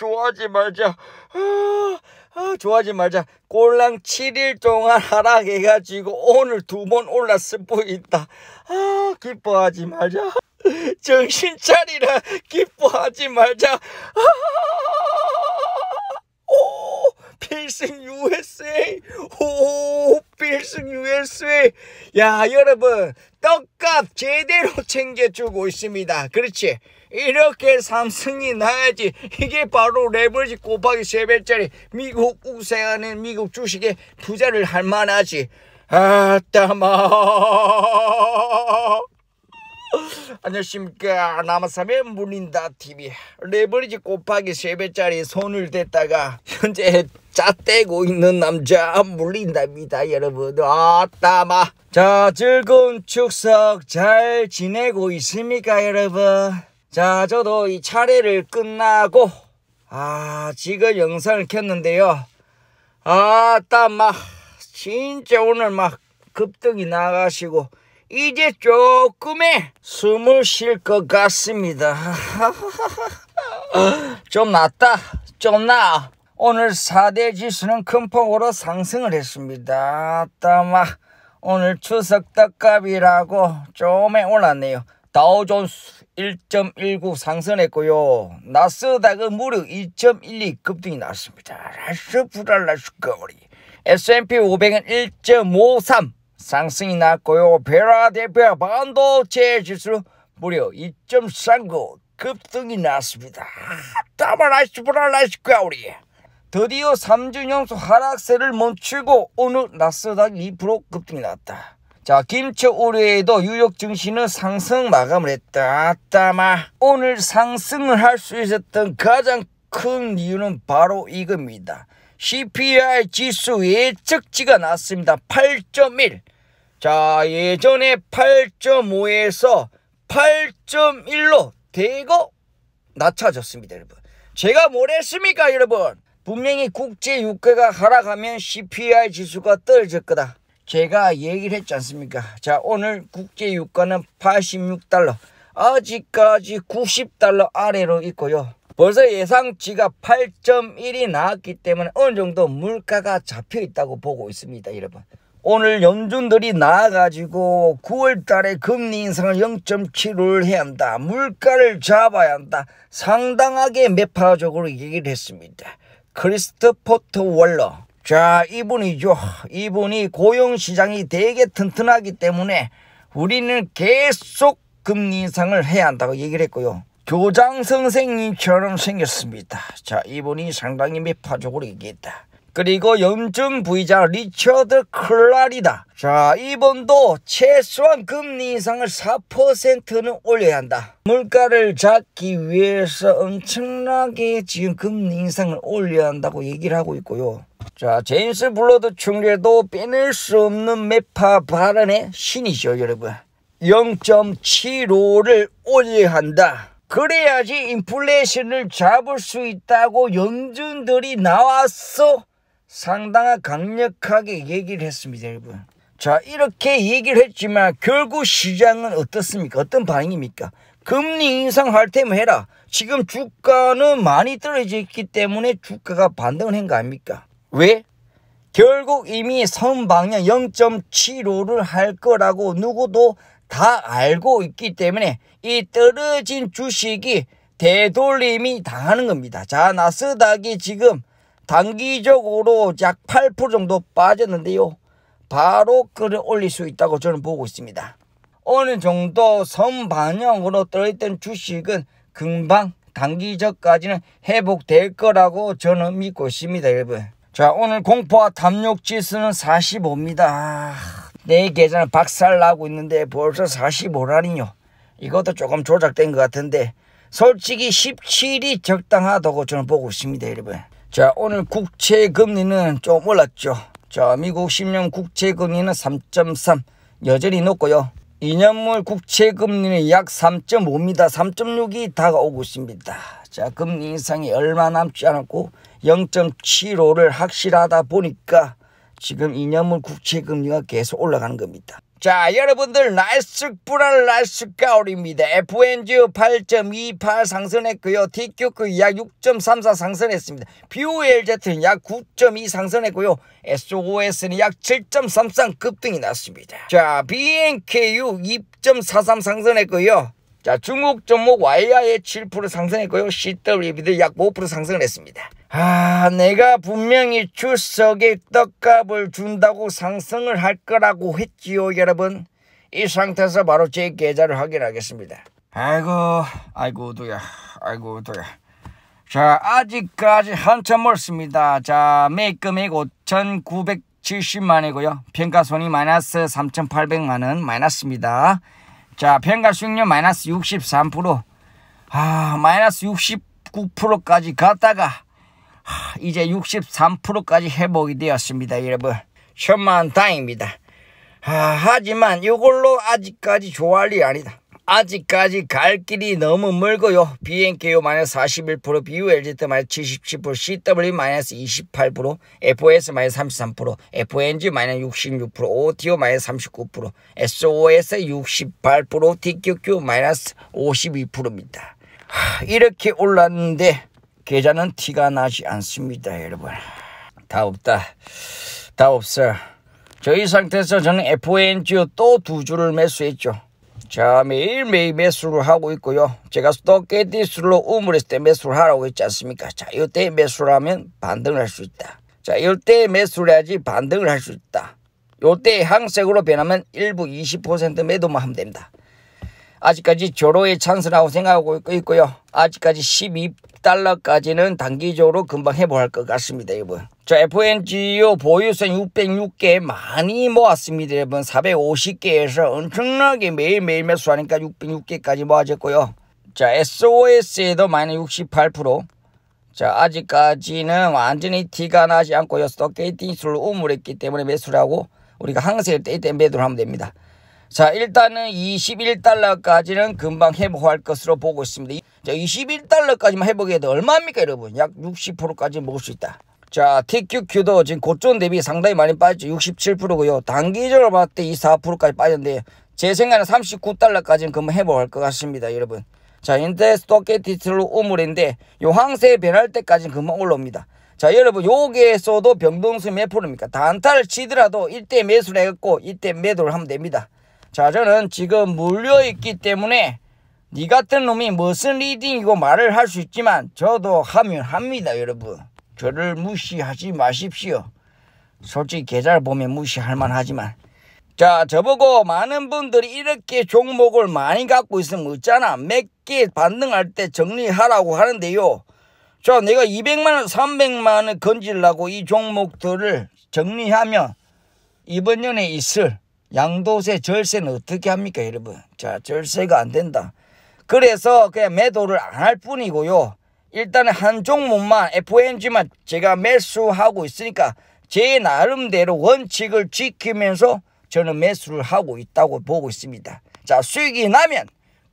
좋아하지 말자. 아, 아, 좋아하지 말자. 꼴랑 7일 동안 하락해가지고 오늘 두 번 올랐을 뿐이다. 아, 기뻐하지 말자. 정신 차리라. 기뻐하지 말자. 아, 오, 필승 USA. 오, 필승 USA. 야, 여러분, 떡값 제대로 챙겨주고 있습니다. 그렇지? 이렇게 삼승이 나야지 이게 바로 레버지 곱하기 세배짜리 미국 우세하는 미국 주식에투자를할 만하지 아따마 안녕하십니까 남아삼의 물린다 TV 레버리지 곱하기 세배짜리 손을 댔다가 현재 짜떼고 있는 남자 물린답니다 여러분 아따마 자 즐거운 축석 잘 지내고 있습니까 여러분 자 저도 이 차례를 끝나고 아 지금 영상을 켰는데요 아따 막 진짜 오늘 막 급등이 나가시고 이제 조금의 숨을 쉴 것 같습니다 좀 낫다 좀 나아 오늘 4대 지수는 큰 폭으로 상승을 했습니다 아따 마 오늘 추석 떡값이라고 좀에 올랐네요 다우존스 1.19 상승했고요. 나스닥은 무려 2.12 급등이 나왔습니다. 라스 브랄라스거리 S&P 500은 1.53 상승이 나왔고요 베라 대표 반도체 지수 무려 2.39 급등이 나왔습니다 따발라스 브랄라스거리 드디어 3중 연속 하락세를 멈추고 오늘 나스닥 2% 급등이 나왔다 자, 김치 오류에도 유역 증시는 상승 마감을 했다. 따마. 오늘 상승을 할 수 있었던 가장 큰 이유는 바로 이겁니다. CPI 지수 예측지가 났습니다. 8.1. 자, 예전에 8.5에서 8.1로 대거 낮춰졌습니다, 여러분. 제가 뭘 했습니까, 여러분? 분명히 국제 유가가 하락하면 CPI 지수가 떨어질 거다. 제가 얘기를 했지 않습니까? 자, 오늘 국제 유가는 86달러, 아직까지 90달러 아래로 있고요. 벌써 예상치가 8.1이 나왔기 때문에 어느 정도 물가가 잡혀 있다고 보고 있습니다, 여러분. 오늘 연준들이 나와가지고 9월 달에 금리 인상을 0.75를 해야 한다. 물가를 잡아야 한다. 상당하게 매파적으로 얘기를 했습니다. 크리스토포터 월러 자, 이분이죠. 이분이 고용시장이 되게 튼튼하기 때문에 우리는 계속 금리 인상을 해야 한다고 얘기를 했고요. 교장 선생님처럼 생겼습니다. 자, 이분이 상당히 매파적으로 얘기했다. 그리고 염증 부의자 리처드 클라리다. 자, 이번도 최소한 금리 인상을 4%는 올려야 한다. 물가를 잡기 위해서 엄청나게 지금 금리 인상을 올려야 한다고 얘기를 하고 있고요. 자, 제임스 블러드 총에도 빼낼 수 없는 메파 발언의 신이죠, 여러분. 0.75를 올려야 한다. 그래야지 인플레이션을 잡을 수 있다고 연준들이 나왔어. 상당한 강력하게 얘기를 했습니다, 여러분. 자, 이렇게 얘기를 했지만 결국 시장은 어떻습니까? 어떤 반응입니까? 금리 인상할 테면 뭐 해라. 지금 주가는 많이 떨어져 있기 때문에 주가가 반등을 한 거 아닙니까? 왜? 결국 이미 선방향 0.75를 할 거라고 누구도 다 알고 있기 때문에 이 떨어진 주식이 되돌림이 당하는 겁니다. 자, 나스닥이 지금 단기적으로 약 8% 정도 빠졌는데요. 바로 끌어올릴 수 있다고 저는 보고 있습니다. 어느 정도 선반영으로 떨어있던 주식은 금방 단기적까지는 회복될 거라고 저는 믿고 있습니다, 여러분. 자 오늘 공포와 탐욕지수는 45입니다 내 계좌는 박살나고 있는데 벌써 45라니요 이것도 조금 조작된 것 같은데 솔직히 17이 적당하다고 저는 보고 있습니다 여러분 자 오늘 국채 금리는 좀 올랐죠 자 미국 10년 국채 금리는 3.3 여전히 높고요 2년물 국채 금리는 약 3.5입니다 3.6이 다가오고 있습니다 자 금리 인상이 얼마 남지 않았고 0.75를 확실하다 보니까 지금 이념물 국채금리가 계속 올라가는 겁니다. 자 여러분들 날쑥불알 날쑥가을입니다. FNGO 8.28 상승했고요. TQQ 약 6.34 상승했습니다. BOLZ는 약 9.2 상승했고요. SOS는 약 7.33 급등이 났습니다. 자 BNKU 2.43 상승했고요. 자, 중국 종목 YI에 7% 상승했고요. CWB도 약 5% 상승을 했습니다. 아, 내가 분명히 추석에 떡값을 준다고 상승을 할 거라고 했지요, 여러분. 이 상태에서 바로 제 계좌를 확인하겠습니다. 아이고, 아이고, 도야, 아이고, 도야. 자, 아직까지 한참 멀습니다. 자, 매금액 5,970만이고요. 평가손이 마이너스 3,800만원 마이너스입니다. 자, 평가 수익률 마이너스 63%. 아, 마이너스 69%까지 갔다가 아, 이제 63%까지 회복이 되었습니다, 여러분. 천만 다행입니다. 아, 하지만 이걸로 아직까지 좋아할 일 아니다. 아직까지 갈 길이 너무 멀고요. BNKO 마이너스 41%, BULGT 마이너스 77%, CW e 마이너스 28%, FOS 마이너스 33%, FNG 마이너스 66%, OTO 마이너스 39%, SOS 68%, TQQ 마이너스 52%입니다. 이렇게 올랐는데 계좌는 티가 나지 않습니다, 여러분. 다 없다. 다 없어요. 저희 상태에서 저는 f n g o 또두 줄을 매수했죠. 자 매일매일 매수를 하고 있고요. 제가 스톱게디스로 우물했을 때 매수를 하라고 했지 않습니까? 자 이때 매수를 하면 반등을 할 수 있다. 자 이때 매수를 해야지 반등을 할 수 있다. 이때 항색으로 변하면 일부 20% 매도만 하면 됩니다. 아직까지 조로의 찬스라고 생각하고 있고요. 아직까지 12% 1달러까지는 단기적으로 금방 해보할것 같습니다 여러분 자 FNGO 보유선 606개 많이 모았습니다 여러분 450개에서 엄청나게 매일매일 매수하니까 606개까지 모아졌고요 자 SOS에도 마이너 68%, 자 아직까지는 완전히 티가 나지 않고요. 스토케이팅 술로 우물했기 때문에 매수를 하고 우리가 항상 세 때때 매도를 하면 됩니다. 자 일단은 21달러까지는 금방 회복할 것으로 보고 있습니다. 자 21달러까지만 회복해도 얼마입니까 여러분? 약 60%까지 먹을 수 있다. 자 TQQ도 지금 고점 대비 상당히 많이 빠졌죠. 67%고요. 단기적으로 봤을 때 24%까지 빠졌는데 제 생각에는 39달러까지는 금방 회복할 것 같습니다 여러분. 자 인덱스 도켓티트로 우물인데 요황새 변할 때까지는 금방 올라옵니다. 자 여러분 여기에서도 변동수 몇 프로입니까? 단타를 치더라도 이때 매수를 해갖고 이때 매도를 하면 됩니다. 자 저는 지금 물려있기 때문에 니 같은 놈이 무슨 리딩이고 말을 할 수 있지만 저도 하면 합니다 여러분 저를 무시하지 마십시오 솔직히 계좌를 보면 무시할 만하지만 자 저보고 많은 분들이 이렇게 종목을 많이 갖고 있으면 있잖아 몇 개 반등할 때 정리하라고 하는데요 자 내가 200만원 300만원 건질라고 이 종목들을 정리하면 이번 년에 있을 양도세 절세는 어떻게 합니까 여러분 자 절세가 안 된다 그래서 그냥 매도를 안 할 뿐이고요 일단한 종목만 FNG만 제가 매수하고 있으니까 제 나름대로 원칙을 지키면서 저는 매수를 하고 있다고 보고 있습니다 자 수익이 나면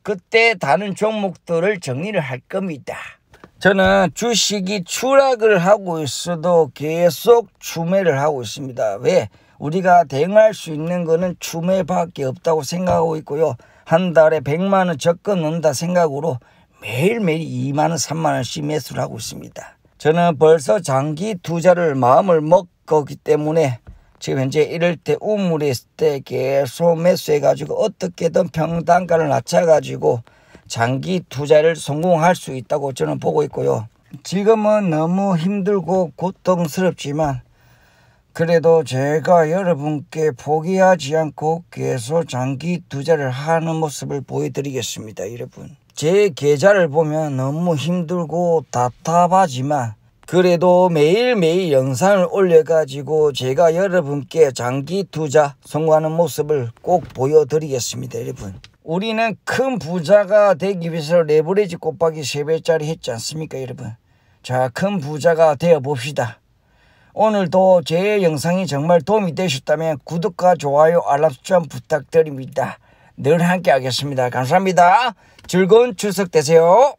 그때 다른 종목들을 정리를 할 겁니다 저는 주식이 추락을 하고 있어도 계속 추매를 하고 있습니다 왜? 우리가 대응할 수 있는 거는 추매밖에 없다고 생각하고 있고요. 한 달에 100만 원 적금 넣는다 생각으로 매일매일 2만 원, 3만 원씩 매수를 하고 있습니다. 저는 벌써 장기 투자를 마음을 먹었기 때문에 지금 현재 이럴 때 우물에 있을 때 계속 매수해가지고 어떻게든 평단가를 낮춰가지고 장기 투자를 성공할 수 있다고 저는 보고 있고요. 지금은 너무 힘들고 고통스럽지만 그래도 제가 여러분께 포기하지 않고 계속 장기 투자를 하는 모습을 보여드리겠습니다. 여러분 제 계좌를 보면 너무 힘들고 답답하지만 그래도 매일매일 영상을 올려가지고 제가 여러분께 장기 투자 성공하는 모습을 꼭 보여드리겠습니다. 여러분 우리는 큰 부자가 되기 위해서 레버리지 곱하기 3배짜리 했지 않습니까 여러분 자 큰 부자가 되어 봅시다. 오늘도 제 영상이 정말 도움이 되셨다면 구독과 좋아요 알람 설정 부탁드립니다. 늘 함께 하겠습니다. 감사합니다. 즐거운 추석 되세요.